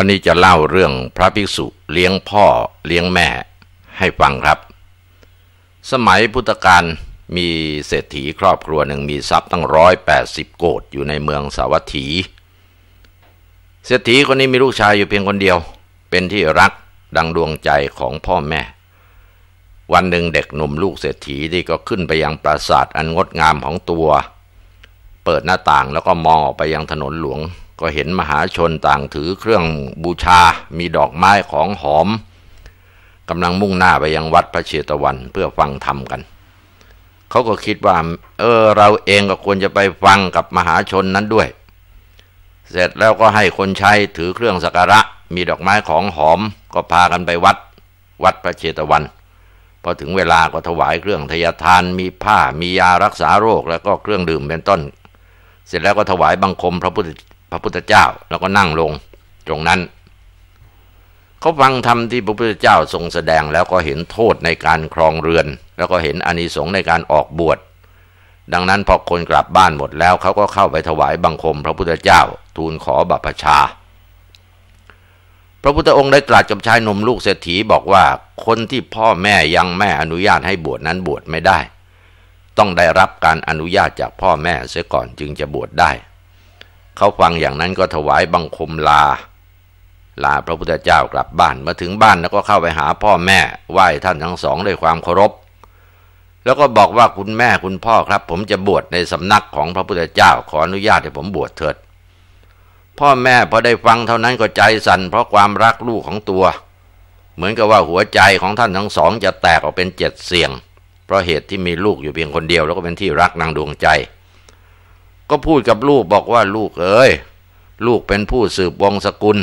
วันนี้จะเล่าเรื่องพระภิกษุเลี้ยงพ่อเลี้ยงแม่ให้ฟังครับ สมัยพุทธกาลมีเศรษฐีครอบครัวหนึ่งมีทรัพย์ตั้งร้อยแปดสิบโกดอยู่ในเมืองสาวัตถีเศรษฐีคนนี้มีลูกชายอยู่เพียงคนเดียว เป็นที่รักดังดวงใจของพ่อแม่ วันหนึ่งเด็กหนุ่มลูกเศรษฐีที่ก็ขึ้นไปยังปราสาทอันงดงามของตัว เปิดหน้าต่างแล้วก็มองออกไปยังถนนหลวงก็เห็นมหาชนต่างถือเครื่องบูชา มีดอกไม้ของหอมกำลังมุ่งหน้าไปยังวัดพระเชตวันเพื่อฟังธรรมกัน เขาก็คิดว่า เออ เราเองก็ควรจะไปฟังกับมหาชนนั้นด้วย เสร็จแล้วก็ให้คนใช้ถือเครื่องสักการะ มีดอกไม้ของหอม ก็พากันไปวัด วัดพระเชตวันพอถึงเวลาก็ถวายเครื่องทยทานมีผ้ามียารักษาโรคแล้วก็เครื่องดื่มเป็นต้นเสร็จแล้วก็ถวายบังคมพระพุทธพระพุทธเจ้าแล้วก็นั่งลงตรงนั้น เขาฟังธรรมที่พระพุทธเจ้าทรงแสดงแล้วก็เห็นโทษในการครองเรือน แล้วก็เห็นอนิสงส์ในการออกบวช ดังนั้นพอคนกลับบ้านหมดแล้ว เขาก็เข้าไปถวายบังคม พระพุทธเจ้าทูลขอบัพชา พระพุทธองค์ได้ตรัสกับชายหนุ่มลูกเศรษฐีบอกว่าคนที่พ่อแม่ยังแม่อนุญาตให้บวชนั้นบวชไม่ได้ ต้องได้รับการอนุญาตจากพ่อแม่เสียก่อนจึงจะบวชได้เขาฟังอย่างนั้นก็ถวายบังคมลาลาพระพุทธเจ้ากลับบ้านมาถึงบ้านแล้วก็เข้าไปหาพ่อแม่ ไหว้ท่านทั้งสองด้วยความเคารพแล้วก็บอกว่าคุณแม่คุณพ่อครับผมจะบวชในสำนักของพระพุทธเจ้าขออนุญาตให้ผมบวชเถิด พ่อแม่พอ ได้ฟังเท่านั้นก็ใจสั่นเพราะความรักลูกของตัว เหมือนกับว่าหัวใจของท่านทั้งสองจะแตกออกเป็นเจ็ดเสียง เพราะเหตุที่มีลูกอยู่เพียงคนเดียว แล้วก็เป็นที่รักนางดวงใจก็พูดกับลูกบอกว่าลูกเอ้ยลูกเป็นผู้สืบวงศกุล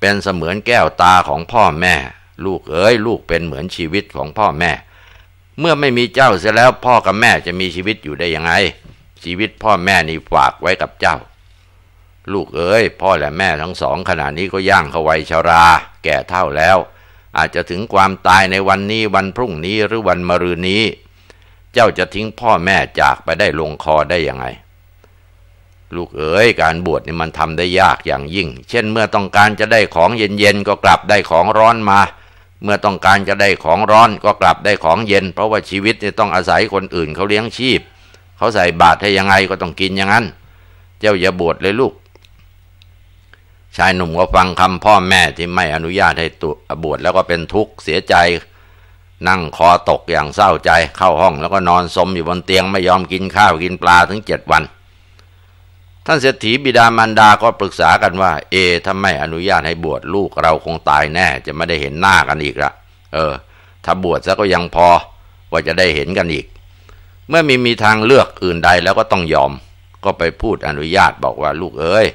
เป็นเสมือนแก้วตาของพ่อแม่ ลูกเอ้ยลูกเป็นเหมือนชีวิตของพ่อแม่ เมื่อไม่มีเจ้าเสียแล้วพ่อกับแม่จะมีชีวิตอยู่ได้ยังไง ชีวิตพ่อแม่นี่ฝากไว้กับเจ้า ลูกเอ้ยพ่อและแม่ทั้งสองขณะนี้ก็ย่างเข้าวัยชารา แก่เท่าแล้ว อาจจะถึงความตายในวันนี้วันพรุ่งนี้หรือวันมะรืนนี้เจ้าจะทิ้งพ่อแม่จากไปได้ลงคอได้ยังไงลูกเอ๋ยการบวชนี่มันทำได้ยากอย่างยิ่ง เช่นเมื่อต้องการจะได้ของเย็นๆก็กลับได้ของร้อนมา เมื่อต้องการจะได้ของร้อนก็กลับได้ของเย็น เพราะว่าชีวิตจะต้องอาศัยคนอื่นเขาเลี้ยงชีพเขาใส่บาตรให้ยังไงก็ต้องกินอย่างนั้นเจ้าอย่าบวชเลยลูก ชายหนุ่มก็ฟังคำพ่อแม่ที่ไม่อนุญาตให้ตัวบวชแล้วก็เป็นทุกข์เสียใจ นั่งคอตกอย่างเศร้าใจเข้าห้องแล้วก็นอนสมอยู่บนเตียงไม่ยอมกินข้าวกินปลาถึงเจ็ดวันท่านเศรษฐีบิดามารดาก็ปรึกษากันว่าเอถ้าไม่อนุญาตให้บวช ลูกเราคงตายแน่จะไม่ได้เห็นหน้ากันอีกละ เออ ถ้าบวชซะก็ยังพอ ว่าจะได้เห็นกันอีก เมื่อมีมีทางเลือกอื่นใดแล้วก็ต้องยอม ก็ไปพูดอนุญาตบอกว่าลูกเอ้ย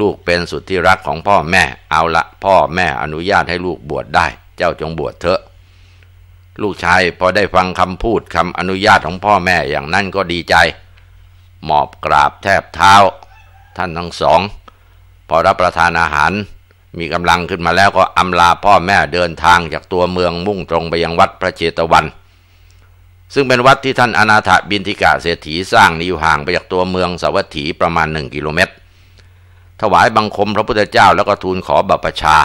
ลูกเป็นสุดที่รักของพ่อแม่เอาละพ่อแม่อนุญาตให้ลูกบวชได้ เจ้าจงบวชเถอะ ลูกชายพอได้ฟังคำพูดคำอนุญาตของพ่อแม่อย่างนั้นก็ดีใจหมอบกราบแทบเท้าท่านทั้งสอง พอรับประทานอาหารมีกำลังขึ้นมาแล้วก็อำลาพ่อแม่เดินทางจากตัวเมืองมุ่งตรงไปยังวัดพระเจตวัน ซึ่งเป็นวัดที่ท่านอนาถบินทิกะเศรษฐีสร้างนิย่ห่างไปจากตัวเมืองสาวัตถีประมาณหนึ่งกิโลเมตร ถวายบังคมพระพุทธเจ้าแล้วก็ทูลขอบัพชา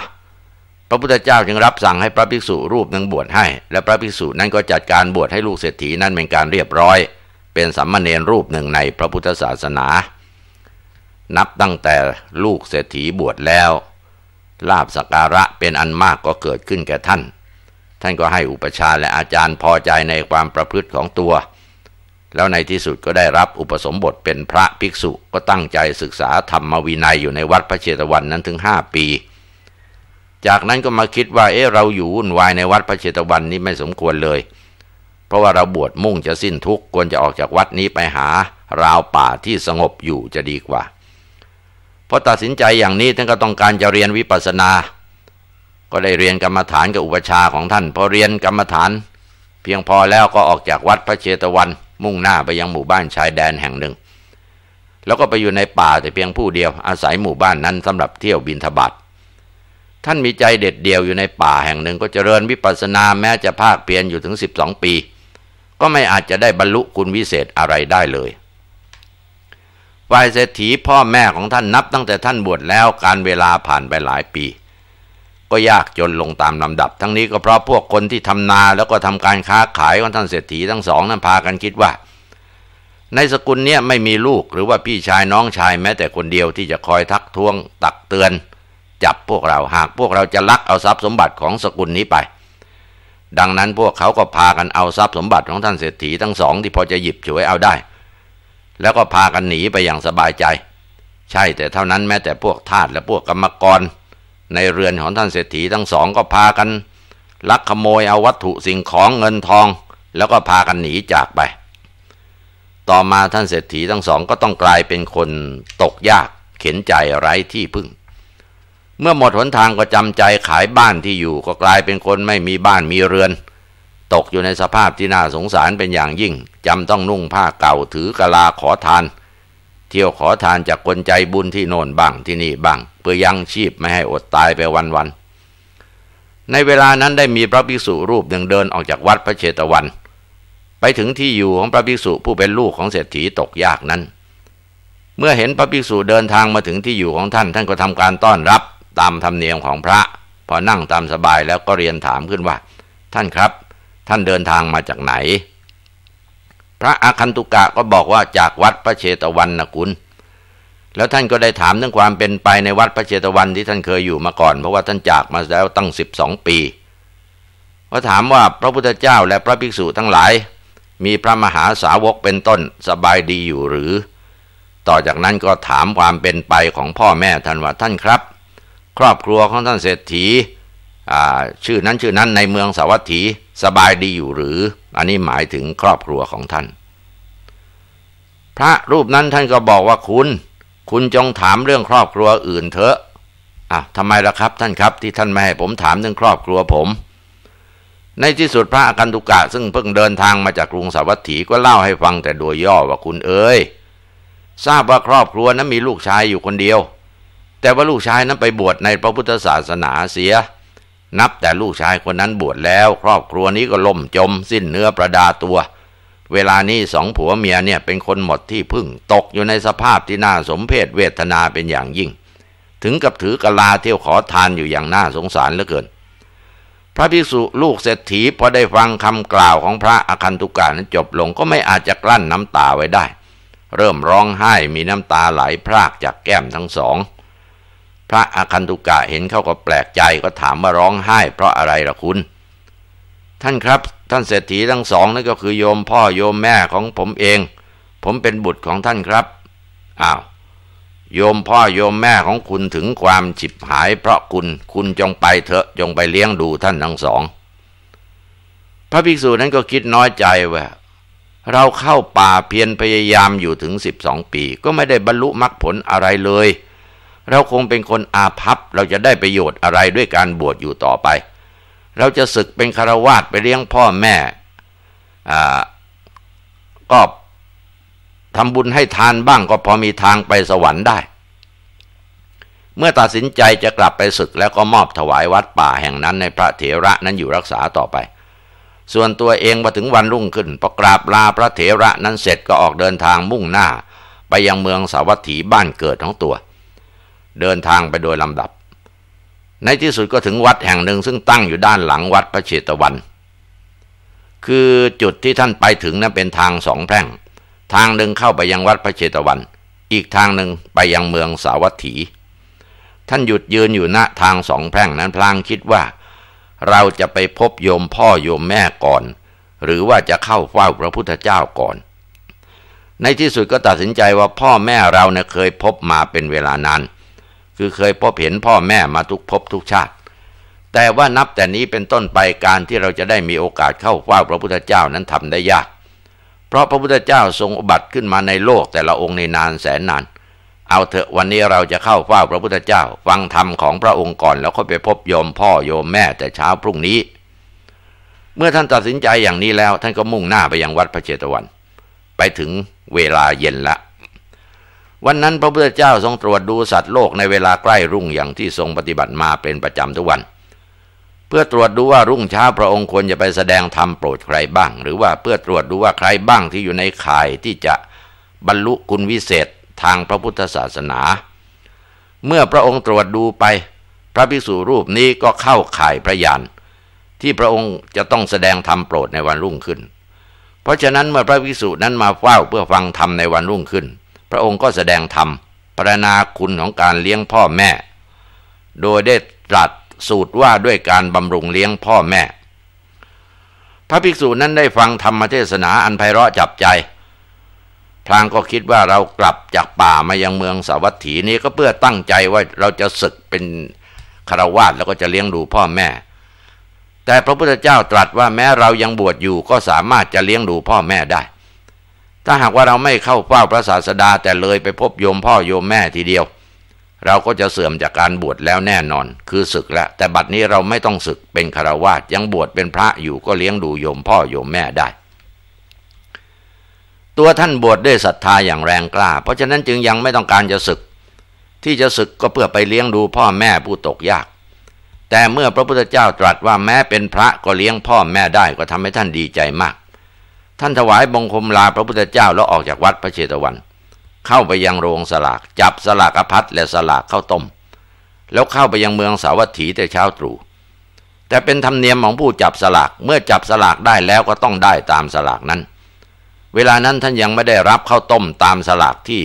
พระพุทธเจ้าจึงรับสั่งให้พระภิกษุรูปหนึ่งบวชให้ และพระภิกษุนั้นก็จัดการบวชให้ลูกเศรษฐีนั่นเป็นการเรียบร้อยเป็นสามมเณรรูปหนึ่งในพระพุทธศาสนา นับตั้งแต่ลูกเศรษฐีบวชแล้ว ลาบสการะเป็นอันมากก็เกิดขึ้นแก่ท่าน ท่านก็ให้อุปชาและอาจารย์พอใจในความประพฤติของตัว แล้วในที่สุดก็ได้รับอุปสมบทเป็นพระภิกษุก็ตั้งใจศึกษาธรรมวินัยอยู่ในวัดพระเชตวันนั้นถึงห้าปี จากนั้นก็มาคิดว่า เอ๊ะเราอยู่วุ่นวายในวัดพระเชตวันนี้ไม่สมควรเลยราะว่าเราบวชมุ่งจะสิ้นทุกข์ควรจะออกจากวัดนี้ไปหา ราวป่าที่สงบอยู่จะดีกว่าเพราะตัดสินใจอย่างนี้ท่านก็ต้องการจะเรียนวิปัสสนา ก็ได้เรียนกรรมฐานกับอุปชาของท่าน พอเรียนกรรมฐาน เพียงพอแล้วก็ออกจากวัดพระเชตวัน มุ่งหน้าไปยังหมู่บ้านชายแดนแห่งหนึ่ง แล้วก็ไปอยู่ในป่าแต่เพียงผู้เดียว อาศัยหมู่บ้านนั้นสำหรับเที่ยวบินทบาทท่านมีใจเด็ดเดียวอยู่ในป่าแห่งหนึ่งก็เจริญวิปัสสนาแม้จะภาคเพียนอยู่ถึง 12 ปีก็ไม่อาจจะได้บรรลุคุณวิเศษอะไรได้เลยฝ่ายเศรษฐีพ่อแม่ของท่านนับตั้งแต่ท่านบวชแล้วการเวลาผ่านไปหลายปี ก็ยากจนลงตามลำดับ ทั้งนี้ก็เพราะพวกคนที่ทำนาแล้วก็ทำการค้าขายของท่านเศรษฐีทั้งสองนั้นพากันคิดว่า ในสกุลเนี้ยไม่มีลูกหรือว่าพี่ชายน้องชายแม้แต่คนเดียวที่จะคอยทักท้วง ตักเตือนจับพวกเราหากพวกเราจะลักเอาทรัพย์สมบัติของสกุลนี้ไปดังนั้นพวกเขาก็พากันเอาทรัพย์สมบัติของท่านเศรษฐีทั้งสองที่พอจะหยิบฉวยเอาได้ แล้วก็พากันหนีไปอย่างสบายใจ ใช่แต่เท่านั้นแม้แต่พวกทาสและพวกกรรมกร ในเรือนของท่านเศรษฐีทั้งสองก็พากัน ลักขโมยเอาวัตถุสิ่งของเงินทอง แล้วก็พากันหนีจากไป ต่อมาท่านเศรษฐีทั้งสองก็ต้องกลายเป็นคนตกยาก เข็นใจไร้ที่พึ่งเมื่อหมดหนทางก็จำใจขายบ้านที่อยู่ก็กลายเป็นคนไม่มีบ้านมีเรือน ตกอยู่ในสภาพที่น่าสงสารเป็นอย่างยิ่ง จำต้องนุ่งผ้าเก่าถือกะลาขอทาน เที่ยวขอทานจากคนใจบุญที่โน่นบ้างที่นี่บ้างเพื่อยังชีพไม่ให้อดตายไปวันวันในเวลานั้นได้มีพระภิกษุรูปหนึ่งเดินออกจากวัดพระเชตวัน ไปถึงที่อยู่ของพระภิกษุผู้เป็นลูกของเศรษฐีตกยากนั้น เมื่อเห็นพระภิกษุเดินทางมาถึงที่อยู่ของท่านท่านก็ทำการต้อนรับตามธรรมเนียมของพระพอนั่งตามสบายแล้วก็เรียนถามขึ้นว่า ท่านครับ ท่านเดินทางมาจากไหน พระอคันตุกะก็บอกว่าจากวัดพระเชตวันนะคุณแล้วท่านก็ได้ถามเรื่องความเป็นไปในวัดพระเชตวันที่ท่านเคยอยู่มาก่อนเพราะว่าท่านจากมาแล้วตั้งสิบสองปีก็ถามว่าพระพุทธเจ้าและพระภิกษุทั้งหลาย มีพระมหาสาวกเป็นต้นสบายดีอยู่หรือ ต่อจากนั้นก็ถามความเป็นไปของพ่อแม่ท่านว่าท่านครับครอบครัวของท่านเศรษฐีชื่อนั้นชื่อนั้นในเมืองสาวัตถีสบายดีอยู่หรือ อันนี้หมายถึงครอบครัวของท่าน พระรูปนั้นท่านก็บอกว่าคุณ คุณจงถามเรื่องครอบครัวอื่นเถอะอ่ะทำไมล่ะครับท่านครับที่ท่านไม่ให้ผมถามเรื่องครอบครัวผม ในที่สุดพระอากันตุกะซึ่งเพิ่งเดินทางมาจากกรุงสาวัตถีก็เล่าให้ฟังแต่โดยย่อว่าคุณเอ๋ยทราบว่าครอบครัวนั้นมีลูกชายอยู่คนเดียวแต่ว่าลูกชายนั้นไปบวชในพระพุทธศาสนาเสีย นับแต่ลูกชายคนนั้นบวชแล้ว ครอบครัวนี้ก็ล่มจม สิ้นเนื้อประดาตัว เวลานี้สองผัวเมียเนี่ยเป็นคนหมดที่พึ่งตกอยู่ในสภาพที่น่าสมเพชเวทนาเป็นอย่างยิ่ง ถึงกับถือกะลาเที่ยวขอทานอยู่อย่างน่าสงสารเหลือเกิน พระภิกษุลูกเศรษฐีพอได้ฟังคำกล่าวของพระอคันตุกานั้นจบลงก็ไม่อาจจะกลั้นน้ำตาไว้ได้ เริ่มร้องไห้มีน้ำตาไหลพรากจากแก้มทั้งสองพระอาคันตุกะเห็นเข้าก็แปลกใจก็ถามว่าร้องไห้เพราะอะไรล่ะคุณ ท่านครับท่านเศรษฐีทั้งสองนั่นก็คือโยมพ่อโยมแม่ของผมเอง ผมเป็นบุตรของท่านครับอ้าวโยมพ่อโยมแม่ของคุณถึงความฉิบหายเพราะคุณคุณจงไปเถอะจงไปเลี้ยงดูท่านทั้งสอง พระภิกษุนั้นก็คิดน้อยใจว่าเราเข้าป่าเพียรพยายามอยู่ถึงสิบสองปี ก็ไม่ได้บรรลุมรรคผลอะไรเลยเราคงเป็นคนอาภัพเราจะได้ประโยชน์อะไรด้วยการบวชอยู่ต่อไป เราจะศึกเป็นคารวาสไปเลี้ยงพ่อแม่ ก็ทำบุญให้ทานบ้างก็พอมีทางไปสวรรค์ได้ เมื่อตัดสินใจจะกลับไปศึกแล้วก็มอบถวายวัดป่าแห่งนั้นในพระเถระนั้นอยู่รักษาต่อไป ส่วนตัวเองมาถึงวันรุ่งขึ้นพอกราบลาพระเถระนั้นเสร็จก็ออกเดินทางมุ่งหน้าไปยังเมืองสาวัตถีบ้านเกิดของตัวเดินทางไปโดยลำดับ ในที่สุดก็ถึงวัดแห่งหนึ่งซึ่งตั้งอยู่ด้านหลังวัดพระเชตวัน คือจุดที่ท่านไปถึงนั้นเป็นทางสองแพร่ง ทางหนึ่งเข้าไปยังวัดพระเชตวัน อีกทางหนึ่งไปยังเมืองสาวัตถี ท่านหยุดยืนอยู่ณทางสองแพร่งนั้นพลางคิดว่า เราจะไปพบโยมพ่อโยมแม่ก่อน หรือว่าจะเข้าเฝ้าพระพุทธเจ้าก่อน ในที่สุดก็ตัดสินใจว่าพ่อแม่เราเนี่ยเคยพบมาเป็นเวลานานคือเคยพบเห็นพ่อแม่มาทุกภพทุกชาติ แต่ว่านับแต่นี้เป็นต้นไปการที่เราจะได้มีโอกาสเข้าเฝ้าพระพุทธเจ้านั้นทำได้ยาก เพราะพระพุทธเจ้าทรงอุบัติขึ้นมาในโลกแต่ละองค์ในนานแสนนาน เอาเถอะวันนี้เราจะเข้าเฝ้าพระพุทธเจ้าฟังธรรมของพระองค์ก่อนแล้วก็ไปพบโยมพ่อโยมแม่แต่เช้าพรุ่งนี้ เมื่อท่านตัดสินใจอย่างนี้แล้วท่านก็มุ่งหน้าไปยังวัดพระเจตวัน ไปถึงเวลาเย็นละวันนั้นพระพุทธเจ้าทรงตรวจดูสัตว์โลกในเวลาใกล้รุ่งอย่างที่ทรงปฏิบัติมาเป็นประจำทุกวัน เพื่อตรวจดูว่ารุ่งเช้าพระองค์ควรจะไปแสดงธรรมโปรดใครบ้าง หรือว่าเพื่อตรวจดูว่าใครบ้างที่อยู่ในข่ายที่จะบรรลุคุณวิเศษทางพระพุทธศาสนา เมื่อพระองค์ตรวจดูไป พระภิกษุรูปนี้ก็เข้าข่ายพระยาน ที่พระองค์จะต้องแสดงธรรมโปรดในวันรุ่งขึ้น เพราะฉะนั้นเมื่อพระภิกษุนั้นมาเฝ้าเพื่อฟังธรรมในวันรุ่งขึ้นพระองค์ก็แสดงธรรมพรณนาคุณของการเลี้ยงพ่อแม่ โดยได้ตรัสสูตรว่าด้วยการบำรุงเลี้ยงพ่อแม่ พระภิกษุนั้นได้ฟังธรรมเทศนาอันไพเราะจับใจพลางก็คิดว่าเรากลับจากป่ามายังเมืองสาวัตถีนี้ก็เพื่อตั้งใจว่าเราจะศึกเป็นคารวาสแล้วก็จะเลี้ยงดูพ่อแม่ แต่พระพุทธเจ้าตรัสว่าแม้เรายังบวชอยู่ก็สามารถจะเลี้ยงดูพ่อแม่ได้ถ้าหากว่าเราไม่เข้าเฝ้าพระศาสดาแต่เลยไปพบโยมพ่อโยมแม่ทีเดียว เราก็จะเสื่อมจากการบวชแล้วแน่นอนคือศึกแล้วแต่บัดนี้เราไม่ต้องศึกเป็นคารวาสยังบวชเป็นพระอยู่ก็เลี้ยงดูโยมพ่อโยมแม่ได้ ตัวท่านบวชดด้วยศรัทธาอย่างแรงกล้า เพราะฉะนั้นจึงยังไม่ต้องการจะศึก ที่จะศึกก็เพื่อไปเลี้ยงดูพ่อแม่ผู้ตกยาก แต่เมื่อพระพุทธเจ้าตรัสว่าแม้เป็นพระก็เลี้ยงพ่อแม่ได้ก็ทำให้ท่านดีใจมากท่านถวายบงคมลาพระพุทธเจ้าแล้วออกจากวัดพระเชตวัน เข้าไปยังโรงสลากจับสลากพัดและสลากข้าวต้ม แล้วเข้าไปยังเมืองสาวัตถีแต่เช้าตรู่แต่เป็นธรรมเนียมของผู้จับสลากเมื่อจับสลากได้แล้วก็ต้องได้ตามสลากนั้น เวลานั้นท่านยังไม่ได้รับข้าวต้มตามสลากที่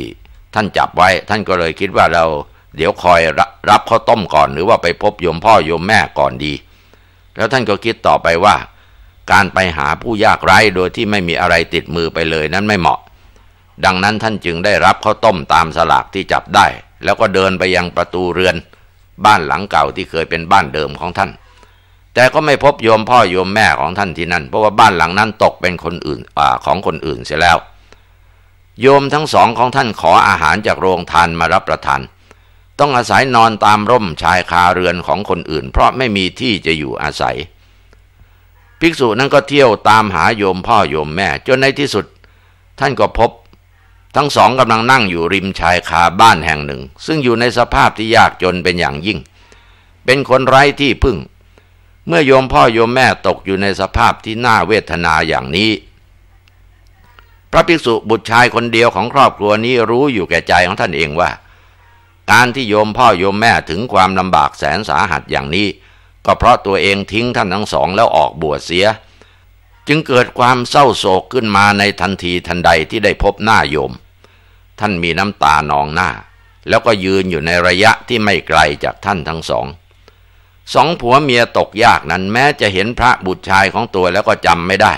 ท่านจับไว้ท่านก็เลยคิดว่าเราเดี๋ยวคอยรับข้าวต้มก่อนหรือว่าไปพบโยมพ่อโยมแม่ก่อนดี แล้วท่านก็คิดต่อไปว่าการไปหาผู้ยากไร้โดยที่ไม่มีอะไรติดมือไปเลยนั้นไม่เหมาะ ดังนั้นท่านจึงได้รับข้าวต้มตามสลากที่จับได้ แล้วก็เดินไปยังประตูเรือนบ้านหลังเก่าที่เคยเป็นบ้านเดิมของท่าน แต่ก็ไม่พบโยมพ่อโยมแม่ของท่านที่นั่นเพราะว่าบ้านหลังนั้นตกเป็นคนอื่นอของคนอื่นเสียแล้ว โยมทั้งสองของท่านขออาหารจากโรงทานมารับประทาน ต้องอาศัยนอนตามร่มชายคาเรือนของคนอื่นเพราะไม่มีที่จะอยู่อาศัยภิกษุนั้นก็เที่ยวตามหาโยมพ่อโยมแม่จนในที่สุด ท่านก็พบทั้งสองกำลังนั่งอยู่ริมชายคาบ้านแห่งหนึ่ง ซึ่งอยู่ในสภาพที่ยากจนเป็นอย่างยิ่ง เป็นคนไร้ที่พึ่ง เมื่อโยมพ่อโยมแม่ตกอยู่ในสภาพที่น่าเวทนาอย่างนี้ พระภิกษุบุตรชายคนเดียวของครอบครัวนี้รู้อยู่แก่ใจของท่านเองว่า การที่โยมพ่อโยมแม่ถึงความลำบากแสนสาหัสอย่างนี้ก็เพราะตัวเองทิ้งท่านทั้งสองแล้วออกบวชเสีย จึงเกิดความเศร้าโศกขึ้นมาในทันทีทันใดที่ได้พบหน้าโยม ท่านมีน้ำตานองหน้า แล้วก็ยืนอยู่ในระยะที่ไม่ไกลจากท่านทั้งสอง สองผัวเมียตกยากนั้นแม้จะเห็นพระบุตรชายของตัวแล้วก็จำไม่ได้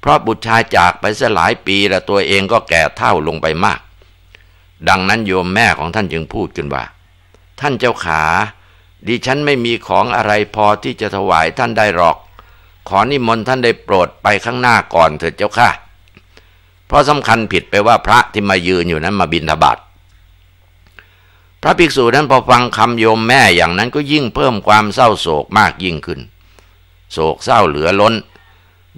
เพราะบุตรชายจากไปสหลายปีและตัวเองก็แก่เท่าลงไปมาก ดังนั้นโยมแม่ของท่านจึงพูดขึ้นว่า ท่านเจ้าขาดิฉันไม่มีของอะไรพอที่จะถวายท่านได้หรอก ขอนิมนต์ท่านได้โปรดไปข้างหน้าก่อนเถิดเจ้าค่ะเพราะสำคัญผิดไปว่าพระที่มายืนอยู่นั้นมาบินทบาทพระภิกษุนั้นพอฟังคำโยมแม่อย่างนั้นก็ยิ่งเพิ่มความเศร้าโศกมากยิ่งขึ้น โศกเศร้าเหลือล้น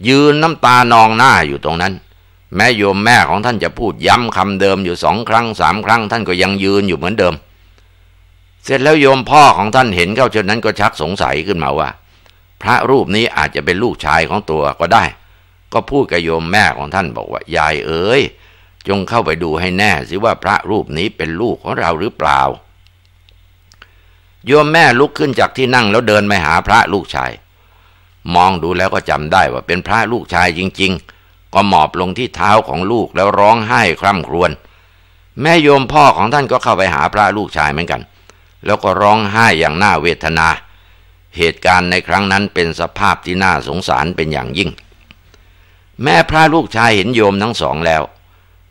ยืนน้ำตานองหน้าอยู่ตรงนั้น แม้โยมแม่ของท่านจะพูดย้ำคำเดิมอยู่สองครั้งสามครั้งท่านก็ยังยืนอยู่เหมือนเดิมเสร็จแล้วโยมพ่อของท่านเห็นเข้าเช่นนั้นก็ชักสงสัยขึ้นมาว่า พระรูปนี้อาจจะเป็นลูกชายของตัวก็ได้ ก็พูดกับโยมแม่ของท่านบอกว่า ยายเอ๋ยจงเข้าไปดูให้แน่สิว่าพระรูปนี้เป็นลูกของเราหรือเปล่า โยมแม่ลุกขึ้นจากที่นั่งแล้วเดินไปหาพระลูกชาย มองดูแล้วก็จำได้ว่าเป็นพระลูกชายจริง ๆ ก็หมอบลงที่เท้าของลูกแล้วร้องไห้คร่ำครวญ แม่โยมพ่อของท่านก็เข้าไปหาพระลูกชายเหมือนกันแล้วก็ร้องไห้อย่างน่าเวทนา เหตุการณ์ในครั้งนั้นเป็นสภาพที่น่าสงสารเป็นอย่างยิ่ง แม่พระลูกชายเห็นโยมทั้งสองแล้ว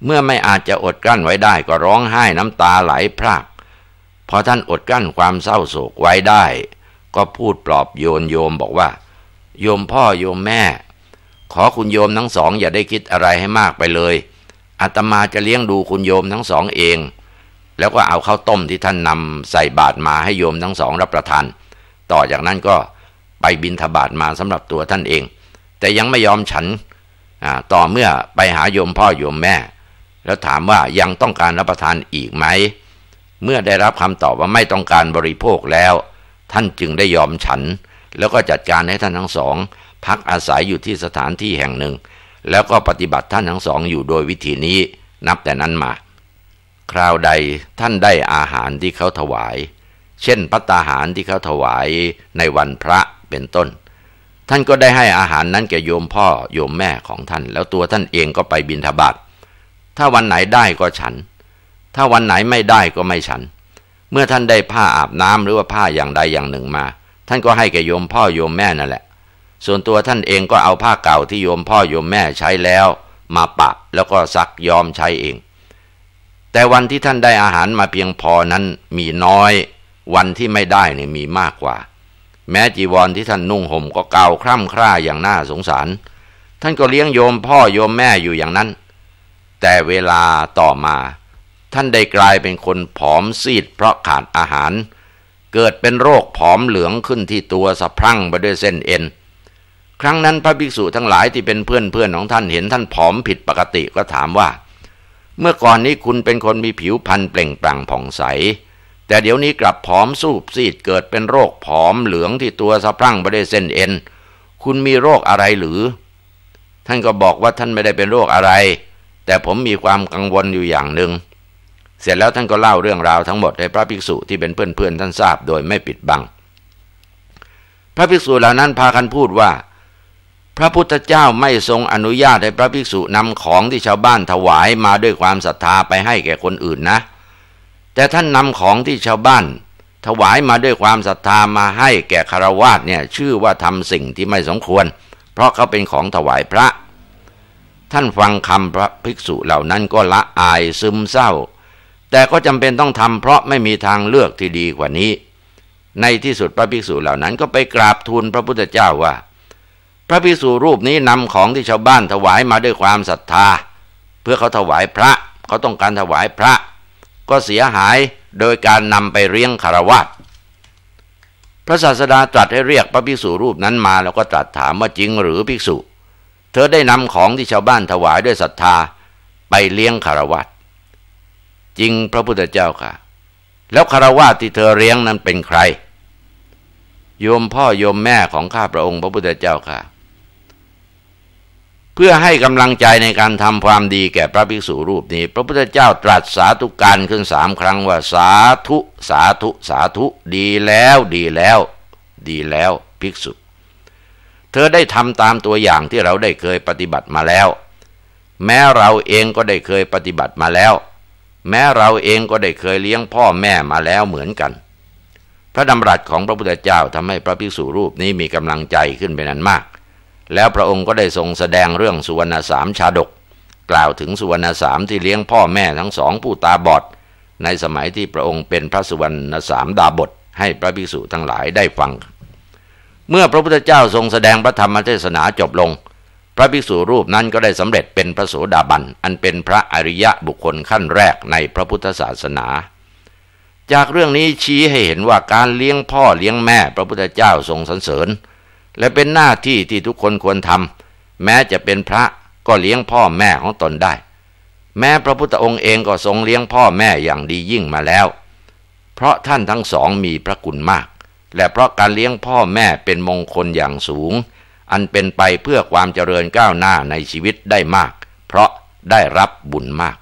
เมื่อไม่อาจจะอดกลั้นไว้ได้ ก็ร้องไห้น้ำตาไหลพราก พอท่านอดกลั้นความเศร้าโศกไว้ได้ ก็พูดปลอบโยนโยมบอกว่า โยมพ่อโยมแม่ ขอคุณโยมทั้งสองอย่าได้คิดอะไรให้มากไปเลยอาตมาจะเลี้ยงดูคุณโยมทั้งสองเองแล้วก็เอาข้าวต้มที่ท่านนำใส่บาตรมาให้โยมทั้งสองรับประทาน ต่อจากนั้นก็ไปบินทบาทมาสำหรับตัวท่านเอง แต่ยังไม่ยอมฉันต่อเมื่อไปหาโยมพ่อโยมแม่ แล้วถามว่ายังต้องการรับประทานอีกไหมเมื่อได้รับคำตอบว่าไม่ต้องการบริโภคแล้ว ท่านจึงได้ยอมฉัน แล้วก็จัดการให้ท่านทั้งสองพักอาศัยอยู่ที่สถานที่แห่งหนึ่ง แล้วก็ปฏิบัติท่านทั้งสองอยู่โดยวิธีนี้นับแต่นั้นมาคราวใดท่านได้อาหารที่เขาถวาย เช่นพัตตาหารที่เขาถวายในวันพระเป็นต้น ท่านก็ได้ให้อาหารนั้นแก่โยมพ่อโยมแม่ของท่าน แล้วตัวท่านเองก็ไปบิณฑบาตถ้าวันไหนได้ก็ฉัน ถ้าวันไหนไม่ได้ก็ไม่ฉัน เมื่อท่านได้ผ้าอาบน้ำหรือว่าผ้าอย่างใดอย่างหนึ่งมา ท่านก็ให้แก่โยมพ่อโยมแม่นั่นแหละ ส่วนตัวท่านเองก็เอาผ้าเก่าที่โยมพ่อโยมแม่ใช้แล้วมาปะแล้วก็ซักยอมใช้เองแต่วันที่ท่านได้อาหารมาเพียงพอนั้นมีน้อย วันที่ไม่ได้เนี่ยมีมากกว่า แม้จีวรที่ท่านนุ่งห่มก็เก่าคร่ำคร่าอย่างน่าสงสาร ท่านก็เลี้ยงโยมพ่อโยมแม่อยู่อย่างนั้น แต่เวลาต่อมา ท่านได้กลายเป็นคนผอมซีด เพราะขาดอาหาร เกิดเป็นโรคผอมเหลืองขึ้นที่ตัวสะพรั่งไปด้วยเส้นเอ็นครั้งนั้นพระภิกษุทั้งหลายที่เป็นเพื่อนเพื่อนของท่านเห็นท่านผอมผิดปกติก็ถามว่าเมื่อก่อนนี้คุณเป็นคนมีผิวพรรณเปล่งปลั่งผ่องใส แต่เดี๋ยวนี้กลับผอมสูบซีดเกิดเป็นโรคผอมเหลืองที่ตัวสะพรั่งไป่ได้เส้นเอ็นคุณมีโรคอะไรหรือ ท่านก็บอกว่าท่านไม่ได้เป็นโรคอะไร แต่ผมมีความกังวลอยู่อย่างหนึ่ง เสร็จแล้วท่านก็เล่าเรื่องราวทั้งหมดให้พระภิกษุที่เป็นเพื่อนๆท่านทราบโดยไม่ปิดบัง พระภิกษุเหล่านั้นพากันพูดว่าพระพุทธเจ้าไม่ทรงอนุญาตให้พระภิกษุนำของที่ชาวบ้านถวายมาด้วยความศรัทธาไปให้แก่คนอื่นนะ แต่ท่านนำของที่ชาวบ้าน ถวายมาด้วยความศรัทธามาให้แก่คารวาสเนี่ย ชื่อว่าทำสิ่งที่ไม่สมควร เพราะเขาเป็นของถวายพระ ท่านฟังคำพระภิกษุเหล่านั้นก็ละอายซึมเศร้า แต่ก็จำเป็นต้องทำเพราะไม่มีทางเลือกที่ดีกว่านี้ ในที่สุดพระภิกษุเหล่านั้นก็ไปกราบทูลพระพุทธเจ้าว่าพระภิกษุรูปนี้นำของที่ชาวบ้านถวายมาด้วยความศรัทธา เพื่อเขาถวายพระเขาต้องการถวายพระ ก็เสียหายโดยการนำไปเลี้ยงคารวะพระศาสดาตรัสให้เรียกพระภิกษุรูปนั้นมาแล้วก็ตรัสถามว่าจริงหรือภิกษุ เธอได้นำของที่ชาวบ้านถวายด้วยศรัทธาไปเลี้ยงคารวะจริงพระพุทธเจ้าค่ะ แล้วคารวะที่เธอเลี้ยงนั้นเป็นใครโยมพ่อโยมแม่ของข้าพระองค์พระพุทธเจ้าค่ะเพื่อให้กำลังใจในการทำความดีแก่พระภิกษุรูปนี้ พระพุทธเจ้าตรัสสาธุการขึ้นสามครั้งว่าสาธุสาธุสาธุดีแล้ว ดีแล้ว ดีแล้วภิกษุ เธอได้ทำตามตัวอย่างที่เราได้เคยปฏิบัติมาแล้ว แม้เราเองก็ได้เคยปฏิบัติมาแล้ว แม้เราเองก็ได้เคยเลี้ยงพ่อแม่มาแล้วเหมือนกัน พระดำรัสของพระพุทธเจ้าทำให้พระภิกษุรูปนี้มีกำลังใจขึ้นเป็นอันมากแล้วพระองค์ก็ได้ทรงแสดงเรื่องสุวรรณสามชาดก กล่าวถึงสุวรรณสามที่เลี้ยงพ่อแม่ทั้งสองผู้ตาบอด ในสมัยที่พระองค์เป็นพระสุวรรณสามดาบท ให้พระภิกษุทั้งหลายได้ฟัง เมื่อพระพุทธเจ้าทรงแสดงพระธรรมเทศนาจบลง พระภิกษุรูปนั้นก็ได้สำเร็จเป็นพระโสดาบันอันเป็นพระอริยะบุคคลขั้นแรกในพระพุทธศาสนา จากเรื่องนี้ชี้ให้เห็นว่าการเลี้ยงพ่อเลี้ยงแม่พระพุทธเจ้าทรงสรรเสริญและเป็นหน้าที่ที่ทุกคนควรทำแม้จะเป็นพระก็เลี้ยงพ่อแม่ของตนได้ แม้พระพุทธองค์เองก็ทรงเลี้ยงพ่อแม่อย่างดียิ่งมาแล้ว เพราะท่านทั้งสองมีพระคุณมาก และเพราะการเลี้ยงพ่อแม่เป็นมงคลอย่างสูง อันเป็นไปเพื่อความเจริญก้าวหน้าในชีวิตได้มาก เพราะได้รับบุญมาก